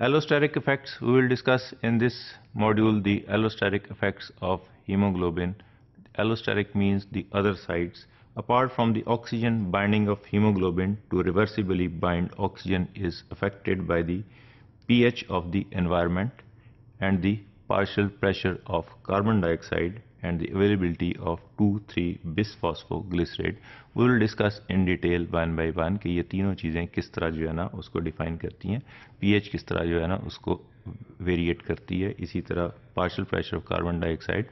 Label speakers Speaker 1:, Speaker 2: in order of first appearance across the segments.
Speaker 1: Allosteric effects we will discuss in this module the allosteric effects of hemoglobin. Allosteric means the other sites Apart from the oxygen binding of hemoglobin to reversibly bind oxygen is affected by the pH of the environment and the partial pressure of carbon dioxide and the availability of 2,3 bisphosphoglycerate. We will discuss in detail one by one कि ये तीनों चीज़ें किस तरह जो है ना उसको डिफाइन करती हैं एच किस तरह जो है ना उसको वेरिएट करती है इसी तरह partial pressure of carbon dioxide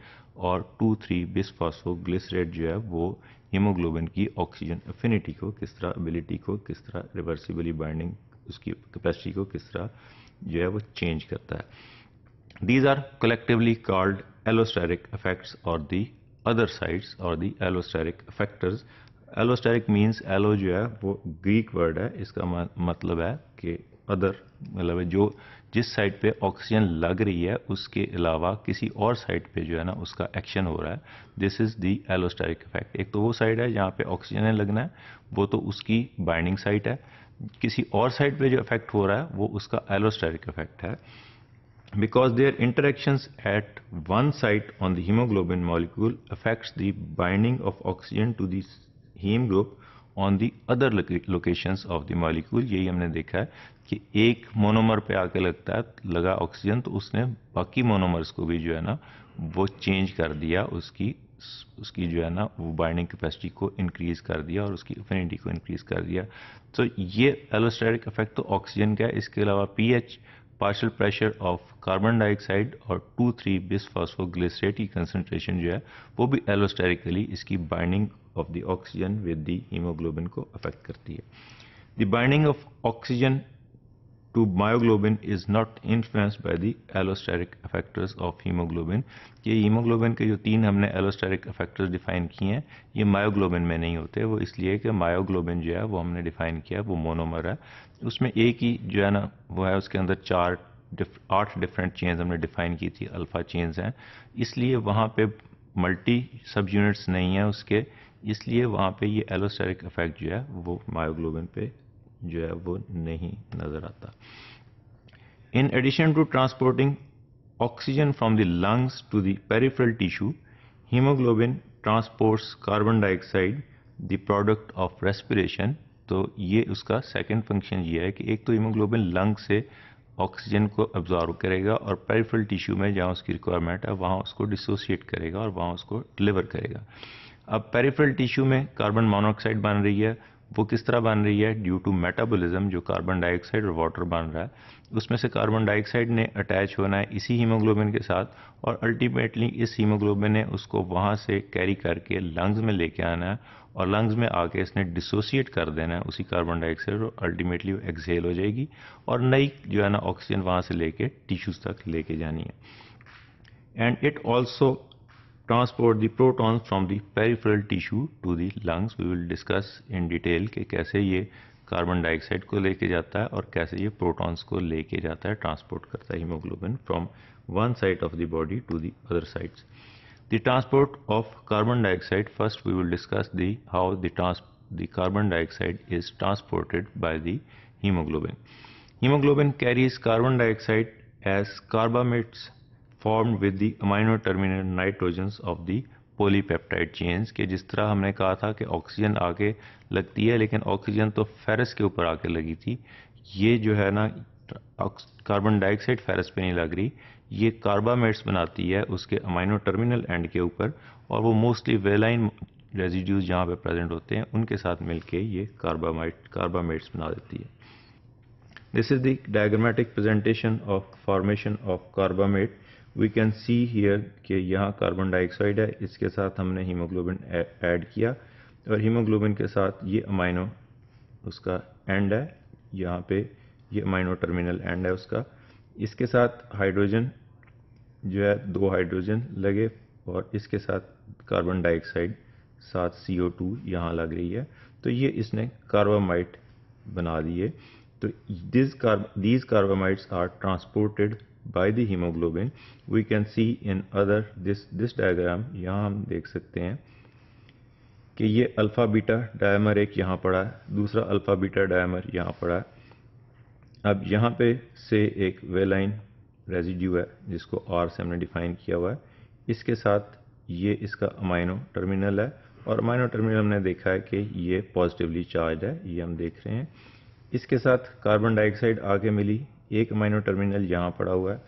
Speaker 1: और टू थ्री ग्लिसरेट जो है वो हीमोग्लोबिन की ऑक्सीजन अफिनिटी को किस तरह एबिलिटी को किस तरह रिवर्सिबली बाइंडिंग उसकी कैपेसिटी को किस तरह जो है वो चेंज करता है These are collectively called allosteric effects or the other sides or the allosteric factors. Allosteric means allo जो है वो Greek word है इसका मतलब है कि अदर मतलब जो जिस साइड पे ऑक्सीजन लग रही है उसके अलावा किसी और साइड पे जो है ना उसका एक्शन हो रहा है this is the allosteric effect एक तो वो साइड है जहाँ पे ऑक्सीजन है लगना है वो तो उसकी बाइंडिंग साइट है किसी और साइड पे जो इफेक्ट हो रहा है वो उसका एलोस्टेरिक इफेक्ट है because their interactions at one site on the hemoglobin molecule affects the binding of oxygen to the heme group on the other locations of the molecule यही हमने देखा है कि एक मोनोमर पे आके लगता है लगा ऑक्सीजन तो उसने बाकी मोनोमर्स को भी जो है ना वो चेंज कर दिया उसकी उसकी जो है ना वो बाइंडिंग कैपेसिटी को इंक्रीज कर दिया और उसकी अफिनिटी को इंक्रीज कर दिया तो ये एलोस्टेटिक इफेक्ट तो ऑक्सीजन का है इसके अलावा pH partial pressure of carbon dioxide और टू थ्री बिसफॉस्फोग्लिसरेट की कंसनट्रेशन जो है वो भी एलोस्टेरिकली इसकी binding of the oxygen with the haemoglobin को अफेक्ट करती है the binding of oxygen to myoglobin is not influenced by the allosteric effectors of hemoglobin ये हीमोग्लोबिन के जो तीन हमने एलोस्टेरिक इफेक्टर्स डिफाइन किए हैं ये मायोग्लोबिन में नहीं होते वो इसलिए कि मायोग्लोबिन जो है वो हमने डिफाइन किया वो मोनोमर है उसमें एक ही जो है ना वो है उसके अंदर चार डिफ, आठ डिफरेंट चेंज़ हमने डिफाइन की थी अल्फ़ा चेंज हैं इसलिए वहाँ पे मल्टी सब यूनिट्स नहीं हैं उसके इसलिए वहाँ पे ये एलोस्टेरिक इफेक्ट जो है वो मायोग्लोबिन पे जो है वो नहीं नज़र आता in addition to transporting oxygen from the lungs to the peripheral tissue haemoglobin transports carbon dioxide the product of respiration तो ये उसका सेकेंड फंक्शन ये है कि एक तो हीमोग्लोबिन लंग से ऑक्सीजन को अब्जॉर्व करेगा और पेरिफेरल टिश्यू में जहाँ उसकी रिक्वायरमेंट है वहाँ उसको डिसोशिएट करेगा और वहाँ उसको डिलीवर करेगा अब पेरिफेरल टिश्यू में कार्बन मोनोऑक्साइड बन रही है वो किस तरह बन रही है ड्यू टू मेटाबॉलिज्म जो कार्बन डाइऑक्साइड और वाटर बन रहा है उसमें से कार्बन डाइऑक्साइड ने अटैच होना है इसी हीमोग्लोबिन के साथ और अल्टीमेटली इस हीमोग्लोबिन ने उसको वहाँ से कैरी करके लंग्स में लेके आना है और लंग्स में आके इसने डिसोसिएट कर देना है उसी कार्बन डाइऑक्साइड और अल्टीमेटली वो एक्सेल हो जाएगी और नई जो है ना ऑक्सीजन वहाँ से लेके टिश्यूज़ तक लेके जानी है and it also transport the protons from the peripheral tissue to the lungs we will discuss in detail के कैसे ये कार्बन डाइऑक्साइड को लेके जाता है और कैसे ये प्रोटॉन्स को लेके जाता है ट्रांसपोर्ट करता है haemoglobin from one side of the body to the other sides the transport of carbon dioxide first we will discuss the how the trans the carbon dioxide is transported by the haemoglobin haemoglobin carries carbon dioxide as carbamates form with the amino terminal nitrogens of the polypeptide chains के जिस तरह हमने कहा था कि oxygen आके लगती है लेकिन ऑक्सीजन तो फेरस के ऊपर आके लगी थी ये जो है ना कार्बन डाइऑक्साइड फेरस पे नहीं लग रही ये कार्बामेट्स बनाती है उसके अमाइनो टर्मिनल एंड के ऊपर और वो मोस्टली वेलाइन रेजिड्यूज जहाँ पे प्रेजेंट होते हैं उनके साथ मिलके ये कार्बामाइट कार्बामेट्स बना देती है This is the diagrammatic presentation of formation of carbamate. We can see here कि यहाँ कार्बन डाइऑक्साइड है इसके साथ हमने हीमोग्लोबिन ऐड किया और हीमोग्लोबिन के साथ ये अमाइनो उसका एंड है यहाँ पे ये अमाइनो टर्मिनल एंड है उसका इसके साथ हाइड्रोजन जो है दो हाइड्रोजन लगे और इसके साथ कार्बन डाइऑक्साइड साथ सी ओ टू यहाँ लग रही है तो ये इसने कार्बामाइट बना दिए तो this carb these carbamides are transported by the haemoglobin we can see in other this this diagram यहाँ हम देख सकते हैं कि ये अल्फ़ा बीटा डायमर एक यहाँ पड़ा है दूसरा अल्फ़ा बीटा डायमर यहाँ पड़ा है अब यहाँ पे से एक वेलाइन रेजिड्यू है जिसको आर से हमने डिफाइन किया हुआ है इसके साथ ये इसका अमाइनो टर्मिनल है और अमाइनो टर्मिनल हमने देखा है कि ये पॉजिटिवली चार्ज है ये हम देख रहे हैं इसके साथ कार्बन डाइऑक्साइड आके मिली एक अमाइनो टर्मिनल यहाँ पड़ा हुआ है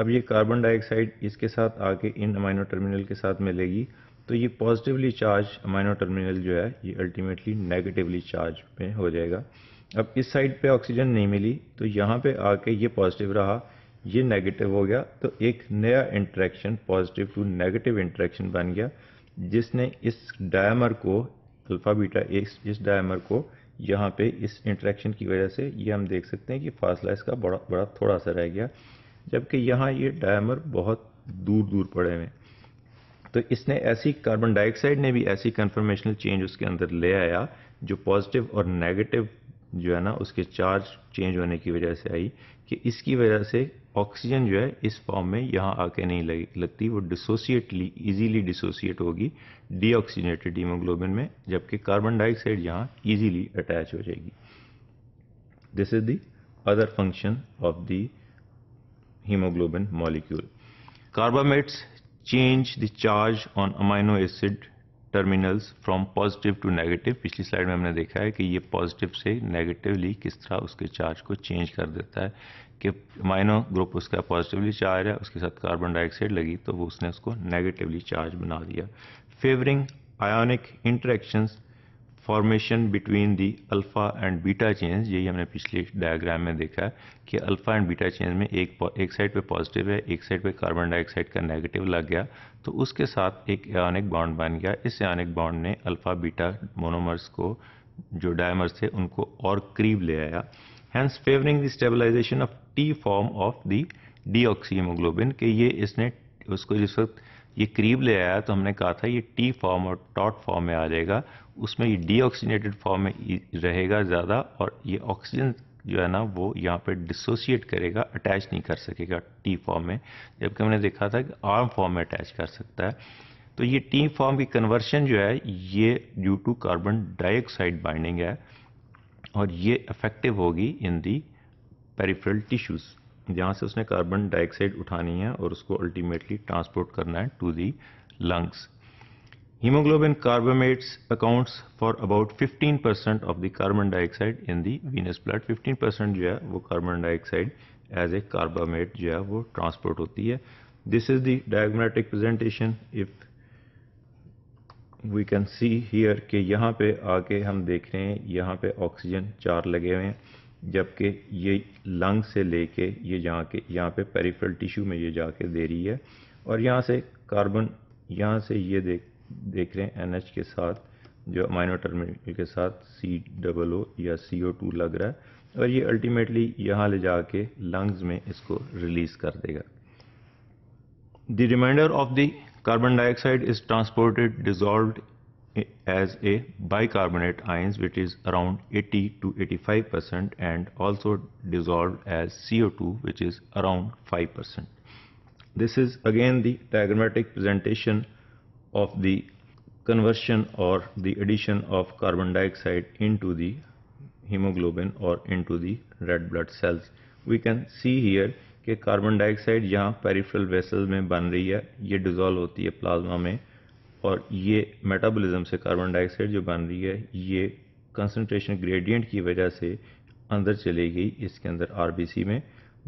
Speaker 1: अब ये कार्बन डाइऑक्साइड इसके साथ आके इन अमाइनो टर्मिनल के साथ मिलेगी तो ये पॉजिटिवली चार्ज अमाइनो टर्मिनल जो है ये अल्टीमेटली नेगेटिवली चार्ज में हो जाएगा अब इस साइड पे ऑक्सीजन नहीं मिली तो यहाँ पे आके ये पॉजिटिव रहा ये नेगेटिव हो गया तो एक नया interaction positive to negative interaction बन गया जिसने इस डायमर को अल्फा बीटा इस डायमर को यहाँ पे इस इंट्रैक्शन की वजह से ये हम देख सकते हैं कि फासला इसका बड़ा बड़ा थोड़ा सा रह गया जबकि यहाँ ये डायमर बहुत दूर दूर पड़े हुए तो इसने ऐसी कार्बन डाइऑक्साइड ने भी ऐसी कन्फर्मेशनल चेंज उसके अंदर ले आया जो पॉजिटिव और नेगेटिव जो है ना उसके चार्ज चेंज होने की वजह से आई कि इसकी वजह से ऑक्सीजन जो है इस फॉर्म में यहाँ आके नहीं लग, लगती वो डिसोसिएटली इजीली डिसोसिएट होगी डीऑक्सीजनेटेड हीमोग्लोबिन में जबकि कार्बन डाइऑक्साइड यहाँ इजीली अटैच हो जाएगी this is the other function of the haemoglobin molecule carbamates change the charge on amino acid terminals from positive to negative पिछली स्लाइड में हमने देखा है कि ये पॉजिटिव से नेगेटिवली किस तरह उसके चार्ज को चेंज कर देता है कि माइनो ग्रुप उसका पॉजिटिवली चार्ज है उसके साथ कार्बन डाइऑक्साइड लगी तो वो उसने उसको नेगेटिवली चार्ज बना दिया favouring ionic interactions formation between the alpha and beta change यही हमने पिछले डायग्राम में देखा कि अल्फ़ा एंड बीटा चेंज में एक एक साइड पे पॉजिटिव है एक साइड पे कार्बन डाइऑक्साइड का नेगेटिव लग गया तो उसके साथ एक एनिक बॉन्ड बन गया इस एनिक बॉन्ड ने अल्फ़ा बीटा मोनोमर्स को जो डायमर्स थे उनको और करीब ले आया hence favouring the stabilisation of T form of the deoxyhaemoglobin कि ये इसने उसको जिस वक्त ये करीब ले आया तो हमने कहा था ये टी फॉर्म और टॉट फॉर्म में आ जाएगा उसमें ये डीऑक्सीनेटेड फॉर्म में रहेगा ज़्यादा और ये ऑक्सीजन जो है ना वो यहाँ पे डिसोसिएट करेगा अटैच नहीं कर सकेगा टी फॉर्म में जबकि हमने देखा था कि आर्म फॉर्म में अटैच कर सकता है तो ये टी फॉर्म की कन्वर्शन जो है ये due to carbon dioxide binding है और ये इफेक्टिव होगी इन दी पेरीफ्रल टिश्यूज़ जहाँ से उसने कार्बन डाइऑक्साइड उठानी है और उसको अल्टीमेटली ट्रांसपोर्ट करना है to the lungs Hemoglobin carbamates accounts for about 15% of the carbon dioxide in the venous blood 15% जो है वो carbon dioxide as a carbamate जो है वो transport होती है this is the diagrammatic presentation if we can see here के यहाँ पे आके हम देख रहे हैं यहाँ पे oxygen चार लगे हुए हैं जबकि ये lung से लेके ये जहाँ के यहाँ पे peripheral tissue में ये जाके दे रही है और यहाँ से carbon यहाँ से ये देख देख रहे हैं एन के साथ जो माइनो टर्मिनल के साथ सी डबल ओ या सी ओ टू लग रहा है और ये अल्टीमेटली यहाँ ले जाके लंग्स में इसको रिलीज कर देगा the remainder of the carbon dioxide is transported dissolve as a bicarbonate ions which is around 80 to 85 percent and also dissolve as C O two which is around 5 percent this is again the presentation of the conversion or the addition of carbon dioxide into the hemoglobin or into the red blood cells. We can see here कि carbon dioxide यहाँ peripheral vessels में बन रही है ये dissolve होती है plasma में और ये मेटाबॉलिज्म से कार्बन डाइऑक्साइड जो बन रही है ये कंसनट्रेशन ग्रेडियंट की वजह से अंदर चली गई इसके अंदर आरबीसी में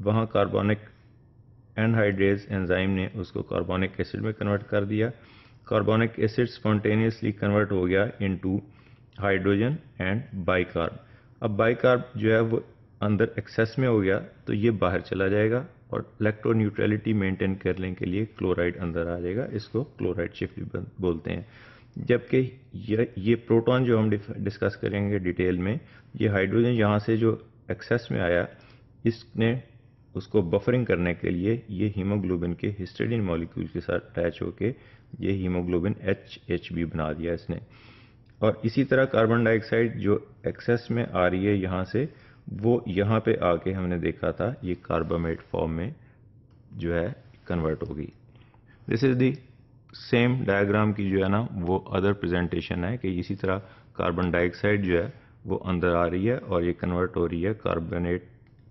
Speaker 1: वहाँ कार्बनिक एनहाइड्रेज एंजाइम ने उसको कार्बनिक एसिड में कन्वर्ट कर दिया कार्बोनिक एसिड स्पॉन्टेनियसली कन्वर्ट हो गया इनटू हाइड्रोजन एंड बाइकार्ब अब बाइकार्ब जो है वो अंदर एक्सेस में हो गया तो ये बाहर चला जाएगा और इलेक्ट्रो न्यूट्रलिटी मेंटेन करने के लिए क्लोराइड अंदर आ जाएगा इसको क्लोराइड शिफ्ट भी बोलते हैं जबकि ये ये प्रोटॉन जो हम डिस्कस करेंगे डिटेल में ये हाइड्रोजन यहाँ से जो एक्सेस में आया इसने उसको बफरिंग करने के लिए ये हीमोग्लोबिन के हिस्टेडिन मॉलिक्यूल के साथ अटैच होकर ये हीमोग्लोबिन एच एच बी बना दिया इसने और इसी तरह कार्बन डाइऑक्साइड जो एक्सेस में आ रही है यहाँ से वो यहाँ पे आके हमने देखा था ये कार्बामेट फॉर्म में जो है कन्वर्ट होगी this is the same diagram की जो है ना वो अदर प्रेजेंटेशन है कि इसी तरह कार्बन डाइऑक्साइड जो है वो अंदर आ रही है और ये कन्वर्ट हो रही है कार्बोनेट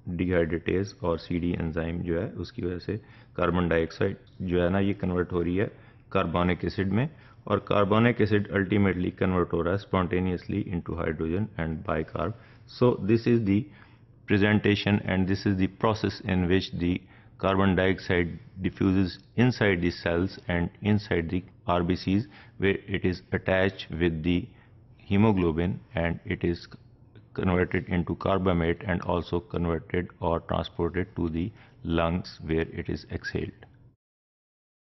Speaker 1: डिहाइड्रेटेज और सी डी एनजाइम जो है उसकी वजह से कार्बन डाइऑक्साइड जो है ना ये कन्वर्ट हो रही है कार्बोनिक एसिड में और कार्बोनिक एसिड अल्टीमेटली कन्वर्ट हो रहा है spontaneously into hydrogen and bi bicarb so this is the presentation and this is the process in which the carbon dioxide diffuse inside the cells and inside the R B Cs where it is attach with the haemoglobin and it is converted into carbamate and also converted or transported to the lungs where it is exhaled.